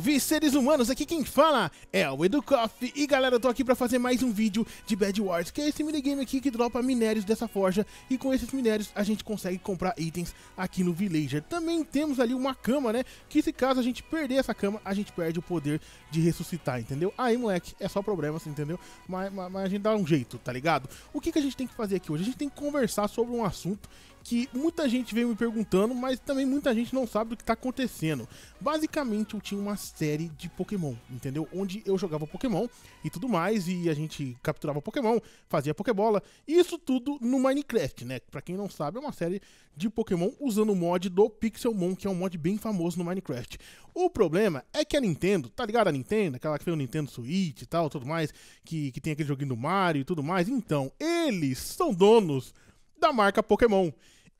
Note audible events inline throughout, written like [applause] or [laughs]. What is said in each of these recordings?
Salve seres humanos, aqui quem fala é o Coffee E galera, eu tô aqui pra fazer mais um vídeo de Bad Wars Que é esse minigame aqui que dropa minérios dessa forja E com esses minérios a gente consegue comprar itens aqui no Villager Também temos ali uma cama, né? Que se caso a gente perder essa cama, a gente perde o poder de ressuscitar, entendeu? Aí moleque, é só problema, você entendeu? Mas, mas, mas a gente dá um jeito, tá ligado? O que, que a gente tem que fazer aqui hoje? A gente tem que conversar sobre um assunto que muita gente veio me perguntando, mas também muita gente não sabe o que está acontecendo. Basicamente, eu tinha uma série de Pokémon, entendeu? Onde eu jogava Pokémon e tudo mais, e a gente capturava Pokémon, fazia Pokébola, isso tudo no Minecraft, né? Pra quem não sabe, é uma série de Pokémon usando o mod do Pixelmon, que é um mod bem famoso no Minecraft. O problema é que a Nintendo, tá ligado? A Nintendo, aquela que fez o Nintendo Switch e tal, tudo mais, que, que tem aquele joguinho do Mario e tudo mais. Então, eles são donos da marca Pokémon.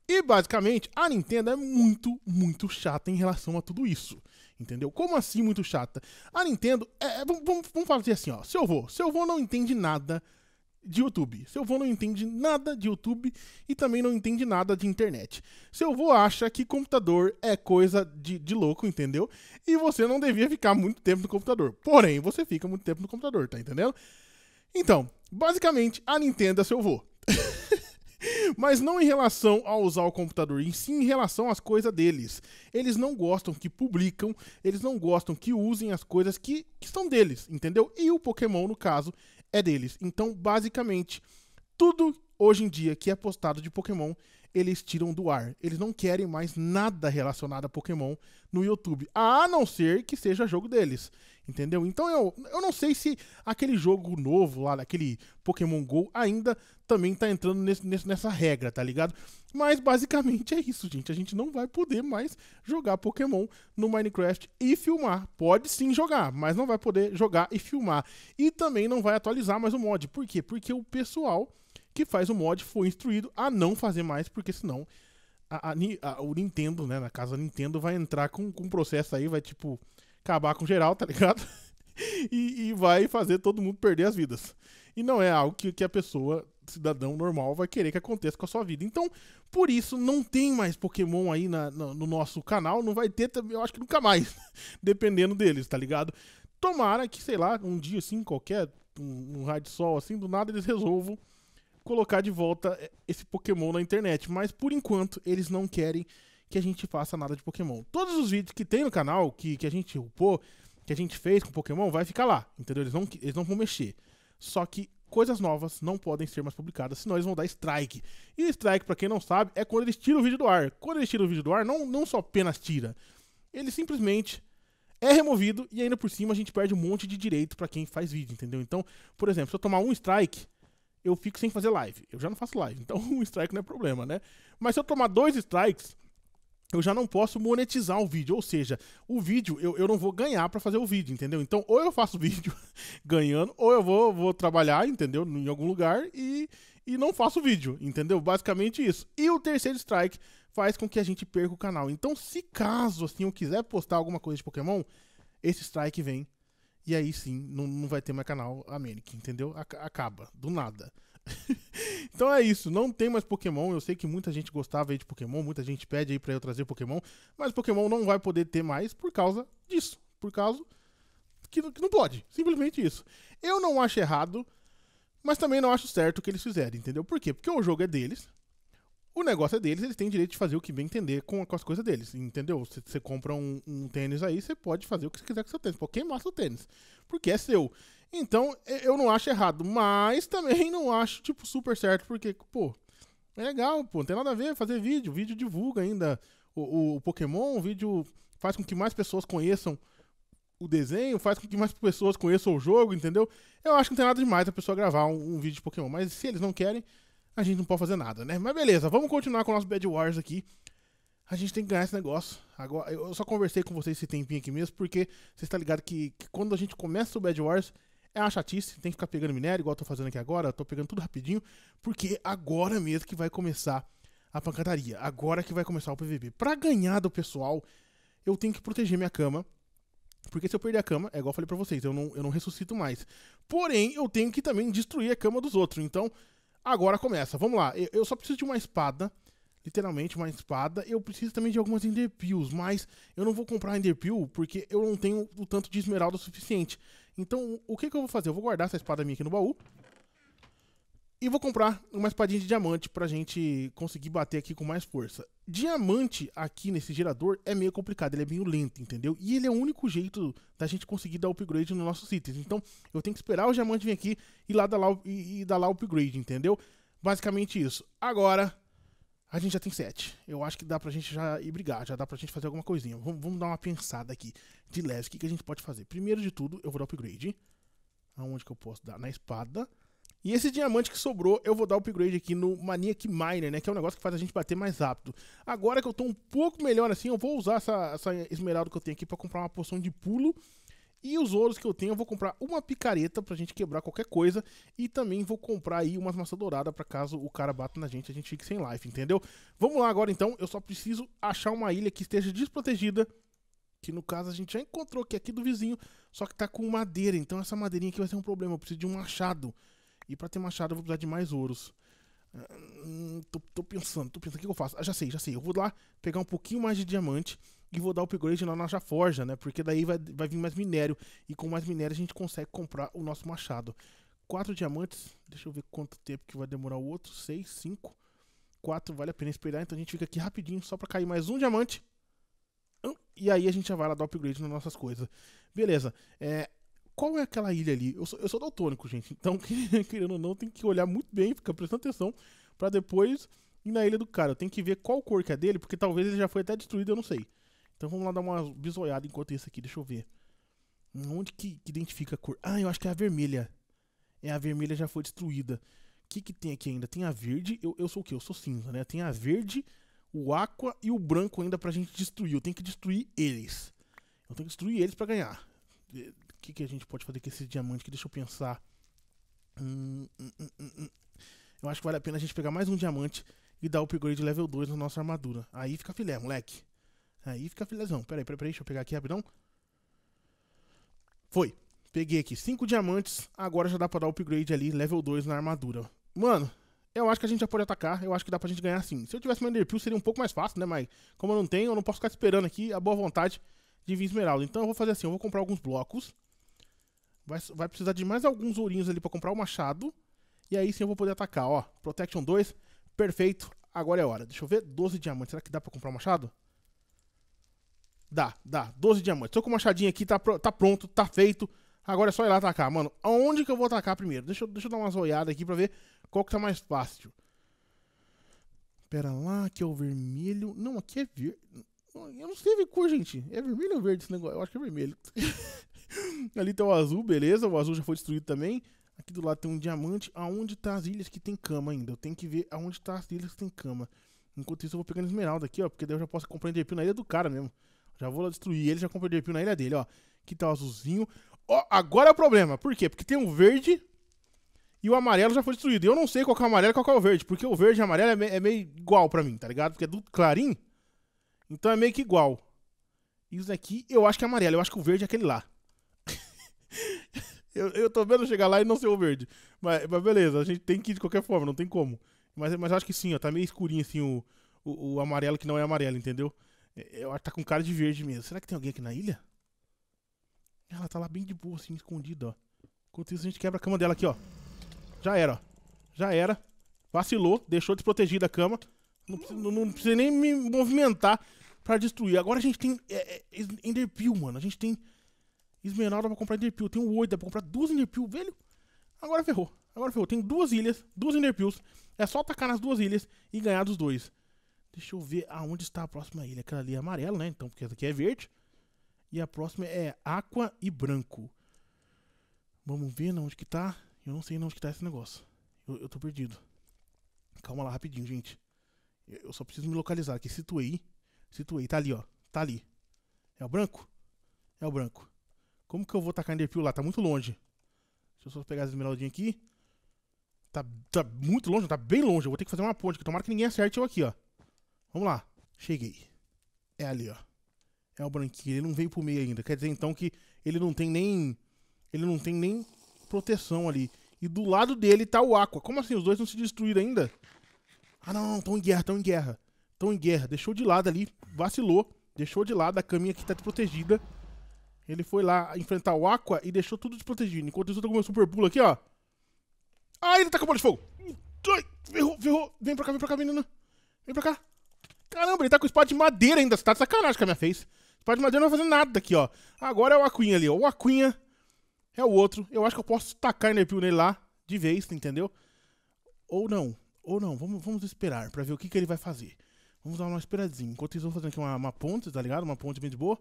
E basicamente, a Nintendo é muito, muito chata em relação a tudo isso. Entendeu? Como assim muito chata? A Nintendo é. é vamos, fazer assim, ó. Seu avô, seu avô não entende nada de YouTube. Seu avô não entende nada de YouTube e também não entende nada de internet. Seu avô acha que computador é coisa de, de louco, entendeu? E você não devia ficar muito tempo no computador. Porém, você fica muito tempo no computador, tá entendendo? Então, basicamente, a Nintendo é seu avô. [laughs] Mas não em relação a usar o computador, em sim em relação às coisas deles. Eles não gostam que publicam, eles não gostam que usem as coisas que, que são deles, entendeu? E o Pokémon, no caso, é deles. Então, basicamente, tudo hoje em dia que é postado de Pokémon eles tiram do ar. Eles não querem mais nada relacionado a Pokémon no YouTube, a não ser que seja jogo deles, entendeu? Então eu, eu não sei se aquele jogo novo lá, daquele Pokémon GO, ainda também tá entrando nesse, nessa regra, tá ligado? Mas basicamente é isso, gente. A gente não vai poder mais jogar Pokémon no Minecraft e filmar. Pode sim jogar, mas não vai poder jogar e filmar. E também não vai atualizar mais o mod. Por quê? Porque o pessoal que faz o mod foi instruído a não fazer mais, porque senão a, a, a, o Nintendo, né, na casa Nintendo, vai entrar com, um processo aí, vai tipo acabar com geral, tá ligado? [laughs] e, e, vai fazer todo mundo perder as vidas. E não é algo que, que a pessoa, cidadão normal, vai querer que aconteça com a sua vida. Então, por isso, não tem mais Pokémon aí na, na, no nosso canal, não vai ter também, eu acho que nunca mais, [laughs] dependendo deles, tá ligado? Tomara que, sei lá, um dia assim, qualquer, um, um raio de sol assim, do nada eles resolvam colocar de volta eh, esse Pokémon na internet, mas por enquanto eles não querem que a gente faça nada de Pokémon. Todos os vídeos que tem no canal, que, que a gente upou, que a gente fez com Pokémon, vai ficar lá, entendeu? Eles não, eles não vão mexer. Só que coisas novas não podem ser mais publicadas, senão eles vão dar strike. E strike, para quem não sabe, é quando eles tiram o vídeo do ar. Quando eles tiram o vídeo do ar, não, não só apenas tira, ele simplesmente é removido e ainda por cima a gente perde um monte de direito para quem faz vídeo, entendeu? Então, por exemplo, se eu tomar um strike, eu fico sem fazer live. Eu já não faço live, [laughs] então um strike não é problema, né? Mas se eu tomar dois strikes, eu já não posso monetizar o vídeo. Ou seja, o vídeo eu, eu não vou ganhar para fazer o vídeo, entendeu? Então, ou eu faço vídeo [laughs] ganhando, ou eu vou, vou trabalhar, entendeu? Em algum lugar e, e não faço vídeo, entendeu? Basicamente isso. E o terceiro strike faz com que a gente perca o canal. Então, se caso assim eu quiser postar alguma coisa de Pokémon, esse strike vem e aí sim, não, não vai ter mais canal América, entendeu? Acaba, do nada. [laughs] então é isso, não tem mais Pokémon. Eu sei que muita gente gostava aí de Pokémon, muita gente pede aí pra eu trazer Pokémon, mas Pokémon não vai poder ter mais por causa disso. Por causa que, que não pode. Simplesmente isso. Eu não acho errado, mas também não acho certo o que eles fizeram, entendeu? Por quê? Porque o jogo é deles, o negócio é deles, eles têm direito de fazer o que bem entender com, com as coisas deles, entendeu? Você compra um, um, tênis aí, você pode fazer o que você quiser com seu tênis. Pô, quem mostra o tênis? Porque é seu. Então, eu não acho errado, mas também não acho, tipo, super certo, porque, pô, é legal, pô, não tem nada a ver fazer vídeo. Vídeo divulga ainda o, o, o Pokémon, o vídeo faz com que mais pessoas conheçam o desenho, faz com que mais pessoas conheçam o jogo, entendeu? Eu acho que não tem nada demais a pessoa gravar um, um vídeo de Pokémon, mas se eles não querem, a gente não pode fazer nada, né? Mas beleza, vamos continuar com o nosso Bad Wars aqui. A gente tem que ganhar esse negócio. Agora, eu só conversei com vocês esse tempinho aqui mesmo, porque você está ligado que, que, quando a gente começa o Bad Wars, é uma chatice, tem que ficar pegando minério, igual eu tô fazendo aqui agora, tô pegando tudo rapidinho, porque agora mesmo que vai começar a pancadaria, agora que vai começar o PVP. Para ganhar do pessoal, eu tenho que proteger minha cama, porque se eu perder a cama, é igual eu falei pra vocês, eu não, eu não ressuscito mais. Porém, eu tenho que também destruir a cama dos outros, então Agora começa, vamos lá. Eu, eu só preciso de uma espada, literalmente uma espada. Eu preciso também de algumas enderpeels, mas eu não vou comprar enderpeel porque eu não tenho o tanto de esmeralda suficiente. Então, o que, que eu vou fazer? Eu vou guardar essa espada minha aqui no baú. E vou comprar uma espadinha de diamante pra gente conseguir bater aqui com mais força. Diamante aqui nesse gerador é meio complicado, ele é meio lento, entendeu? E ele é o único jeito da gente conseguir dar upgrade nos nossos itens. Então, eu tenho que esperar o diamante vir aqui e lá dar lá, e, e dar lá upgrade, entendeu? Basicamente isso. Agora, a gente já tem sete. Eu acho que dá pra gente já ir brigar, já dá pra gente fazer alguma coisinha. Vamos, vamos dar uma pensada aqui de leve. O que, que a gente pode fazer? Primeiro de tudo, eu vou dar upgrade. Aonde que eu posso dar? Na espada. E esse diamante que sobrou, eu vou dar upgrade aqui no Maniac Miner, né? Que é um negócio que faz a gente bater mais rápido. Agora que eu tô um pouco melhor assim, eu vou usar essa, essa esmeralda que eu tenho aqui para comprar uma poção de pulo. E os ouros que eu tenho, eu vou comprar uma picareta pra gente quebrar qualquer coisa. E também vou comprar aí umas maçã dourada pra caso o cara bata na gente, a gente fique sem life, entendeu? Vamos lá agora então, eu só preciso achar uma ilha que esteja desprotegida que no caso a gente já encontrou, que é aqui do vizinho, só que tá com madeira, então essa madeirinha aqui vai ser um problema, eu preciso de um machado. E para ter machado eu vou precisar de mais ouros. Hum, tô, tô, pensando, tô pensando, o que eu faço? Ah, já sei, já sei. Eu vou lá pegar um pouquinho mais de diamante e vou dar o upgrade lá na nossa forja, né? Porque daí vai, vai vir mais minério. E com mais minério a gente consegue comprar o nosso machado. Quatro diamantes, deixa eu ver quanto tempo que vai demorar o outro. Seis, cinco, quatro, vale a pena esperar. Então a gente fica aqui rapidinho só pra cair mais um diamante. Hum, e aí a gente já vai lá dar upgrade nas nossas coisas. Beleza. É, qual é aquela ilha ali? Eu sou, eu sou daltônico, gente. [laughs] Então, querendo ou não, tem que olhar muito bem, ficar prestando atenção, para depois ir na ilha do cara. Eu tenho que ver qual cor que é dele, porque talvez ele já foi até destruído, eu não sei. Então vamos lá dar uma bisoiada enquanto isso aqui, deixa eu ver. Onde que, que identifica a cor? Ah, eu acho que é a vermelha. É, a vermelha já foi destruída. O que, que tem aqui ainda? Tem a verde. Eu, eu sou o quê? Eu sou cinza, né? Tem a verde, o aqua e o branco ainda pra gente destruir. Eu tenho que destruir eles. Eu tenho que destruir eles para ganhar que, que a gente pode fazer com esse diamante? Que deixa eu pensar. Hum hum, hum, hum, hum, eu acho que vale a pena a gente pegar mais um diamante e dar o upgrade level 2 na nossa armadura. Aí fica filé, moleque. Aí fica filézão. Peraí, peraí, peraí, deixa eu pegar aqui rapidão. Foi. Peguei aqui 5 diamantes, agora já dá pra dar upgrade ali, level 2 na armadura. Mano, eu acho que a gente já pode atacar, eu acho que dá pra gente ganhar sim. Se eu tivesse uma Enderpeel seria um pouco mais fácil, né? Mas como eu não tenho, eu não posso ficar esperando aqui a boa vontade de vir Esmeralda. Então eu vou fazer assim, eu vou comprar alguns blocos. Vai, vai precisar de mais alguns ourinhos ali para comprar o machado. E aí sim eu vou poder atacar, ó. Protection 2, perfeito. Agora é hora. Deixa eu ver, 12 diamantes. Será que dá pra comprar o machado? Dá, dá. 12 diamantes. Tô com o machadinho aqui, tá, tá pronto, tá feito. Agora é só ir lá atacar. Mano, aonde que eu vou atacar primeiro? Deixa, eu, deixa eu dar uma zoiada aqui pra ver qual que tá mais fácil. Pera lá, que é o vermelho. Não, aqui é verde. Eu não sei ver cor, gente. É vermelho ou verde esse negócio? Eu acho que é vermelho. [laughs] Ali tá o azul, beleza. O azul já foi destruído também. Aqui do lado tem um diamante. Aonde tá as ilhas que tem cama ainda? Eu tenho que ver aonde tá as ilhas que tem cama. Enquanto isso, eu vou pegando esmeralda aqui, ó. Porque daí eu já posso comprar enderpeel na ilha do cara mesmo. Já vou lá destruir ele, já comprei enderpeel na ilha dele, ó. Aqui tá o azulzinho. Ó, agora é o problema. Por quê? Porque tem um verde e o amarelo já foi destruído. Eu não sei qual é o amarelo e qual é o verde. Porque o verde e o amarelo é, me é meio igual pra mim, tá ligado? Porque é do clarim. Então é meio que igual. isso daqui eu acho que é amarelo. Eu acho que o verde é aquele lá. Eu, eu tô vendo chegar lá e não ser o verde. Mas, mas beleza, a gente tem que ir de qualquer forma, não tem como. Mas, mas acho que sim, ó. Tá meio escurinho assim o, o, o amarelo que não é amarelo, entendeu? É, é, eu acho que tá com cara de verde mesmo. Será que tem alguém aqui na ilha? Ela tá lá bem de boa, assim, escondida, ó. Enquanto isso, a gente quebra a cama dela aqui, ó. Já era, ó. Já era. Vacilou, deixou desprotegida a cama. Não precisa, não, não precisa nem me movimentar pra destruir. Agora a gente tem é, é, Enderpeel, mano. A gente tem Esmeralda pra comprar Enderpeel. Tenho oito, dá pra comprar duas Enderpeel, velho. Agora ferrou. Agora ferrou. Tem duas ilhas, duas Enderpeels. É só atacar nas duas ilhas e ganhar dos dois. Deixa eu ver aonde está a próxima ilha. Aquela ali é amarela, né? Então, porque essa aqui é verde. E a próxima é aqua e branco. Vamos ver onde que tá. Eu não sei onde que tá esse negócio. Eu, eu tô perdido. Calma lá rapidinho, gente. Eu só preciso me localizar aqui. Situei. Situei. Tá ali, ó. Tá ali. É o branco? É o branco. Como que eu vou tacar Enderpeel lá? Tá muito longe. Deixa eu só pegar as esmeraldinhas aqui. Tá, tá muito longe, tá bem longe. Eu vou ter que fazer uma ponte aqui. Tomara que ninguém acerte eu aqui, ó. Vamos lá. Cheguei. É ali, ó. É o branquinho. Ele não veio pro meio ainda. Quer dizer, então, que ele não tem nem... Ele não tem nem proteção ali. E do lado dele tá o Aqua. Como assim? Os dois não se destruíram ainda? Ah, não, não. Tão em guerra, tão em guerra. Tão em guerra. Deixou de lado ali. Vacilou. Deixou de lado. A caminha aqui tá protegida. Ele foi lá enfrentar o Aqua e deixou tudo desprotegido. Enquanto isso, tô com o meu super pulo aqui, ó. Ah, ele tá com bola de fogo. Ai, ferrou, ferrou. Vem pra cá, vem pra cá, menina. Vem pra cá. Caramba, ele tá com espada de madeira ainda. Você tá de sacanagem com a minha face. Espada de madeira não vai fazer nada aqui, ó. Agora é o Aquinha ali, ó. O Aquinha é o outro. Eu acho que eu posso tacar Enerpil nele lá de vez, entendeu? Ou não. Ou não. Vamos, vamos esperar pra ver o que, que ele vai fazer. Vamos dar uma esperadinha. Enquanto isso, vão fazendo aqui uma, uma ponte, tá ligado? Uma ponte bem de boa.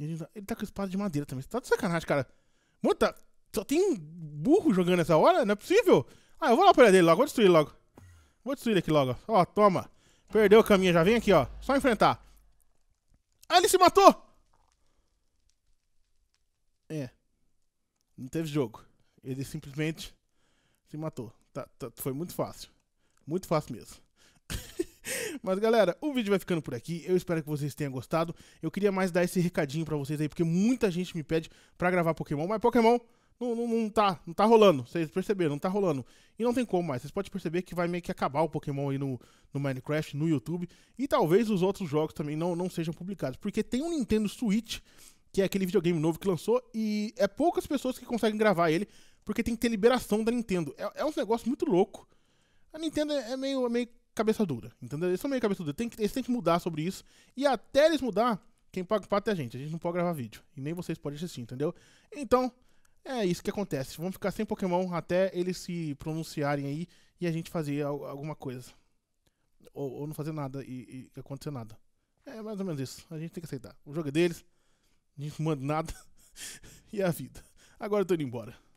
Ele, tá, ele tá com espada de madeira também. Você tá de sacanagem, cara. Mano, só tem burro jogando essa hora? Não é possível? Ah, eu vou lá pra dele logo, vou destruir logo. Vou destruir aqui logo. Ó, toma. Perdeu o caminho, já vem aqui, ó. Só enfrentar. Ah, ele se matou! É. Não teve jogo. Ele simplesmente se matou. Tá, tá, foi muito fácil. Muito fácil mesmo. Mas galera, o vídeo vai ficando por aqui. Eu espero que vocês tenham gostado. Eu queria mais dar esse recadinho para vocês aí, porque muita gente me pede para gravar Pokémon, mas Pokémon não, não, não, tá, não tá rolando. Vocês perceberam, não tá rolando. E não tem como mais. Vocês podem perceber que vai meio que acabar o Pokémon aí no, no Minecraft, no YouTube. E talvez os outros jogos também não, não sejam publicados. Porque tem um Nintendo Switch, que é aquele videogame novo que lançou, e é poucas pessoas que conseguem gravar ele, porque tem que ter liberação da Nintendo. É, é um negócio muito louco. A Nintendo é, é meio, é meio cabeça dura. Entendeu? Eles são meio cabeça dura. Tem que, eles têm que mudar sobre isso. E até eles mudar, quem paga o pato é a gente. A gente não pode gravar vídeo. E nem vocês podem assistir, entendeu? Então, é isso que acontece. Vamos ficar sem Pokémon até eles se pronunciarem aí e a gente fazer alguma coisa. Ou, ou não fazer nada e, e, acontecer nada. É mais ou menos isso. A gente tem que aceitar. O jogo é deles, a gente não manda nada. [laughs] e é a vida. Agora eu tô indo embora.